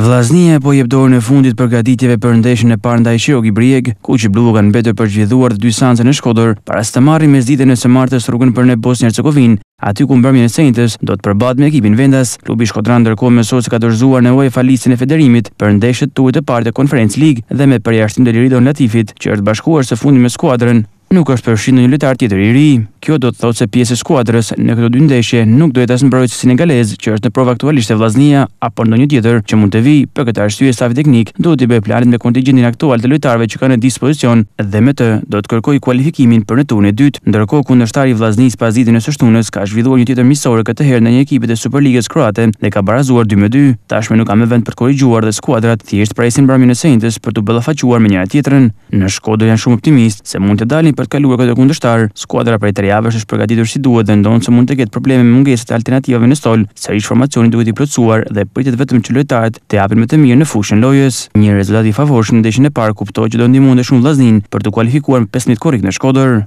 Vllaznia po jep dorën e fundit përgatitjeve për ndeshjen e parë ndaj Shiro Gibrieg, ku që Blu kanë mbetur për zhvilluar të dy seanca në Shkodër, para së të marrin mesditën e së martës rrugën për në Bosnjë Hercegovinë, aty ku mbrëmjen e Saints do të përbat me ekipin vendas. Klubi shkodran ndërkohë me sosë ka dorëzuar në UEFA listën e federimit për ndeshjet tuaj të parë të Conference League dhe me përjashtim të Lirido Latifit, që është bashkuar së fundi me skuadrën nuk është përfshirë një lojtar tjetër i ri. Kjo do të thotë se pjesë e skuadrës në këto dy ndeshje nuk do duhet as mbrojtës sinegalez, që është në provë aktualisht e Vllaznia apo ndonjë tjetër që mund të vijë. Për këtë arsye stafi teknik duhet të bëjë planin me kontingjentin aktual të lojtarëve që kanë në dispozicion dhe me të do të kërkoj kualifikimin për në turnin e dytë. Ndërkohë kundërshtari i Vllaznisë pas ditën e së ka zhvilluar një tjetër miqësore këtë herë në një ekip të Superligës kroate dhe ka barazuar 2-2. Tashmë nuk ka më vend për korrigjuar dhe skuadrat thjesht presin Bramin e Saints për të ballafaquar me njëra tjetrën. Në Shkodër janë shumë optimist se mund të dalin për të kaluar këtë kundërshtar. Skuadra prej tre javësh është përgatitur si duhet dhe ndonë se mund të ketë probleme me mungesën e alternativave në stol, sa ish formacioni duhet i plotësuar dhe pritet vetëm që lojtarët të japin më të mirë në fushën e lojës. Një rezultat i favorshëm në ndeshjen e parë kupton që do ndihmonte shumë vllaznin për të kualifikuar me 15 korrik në Shkodër.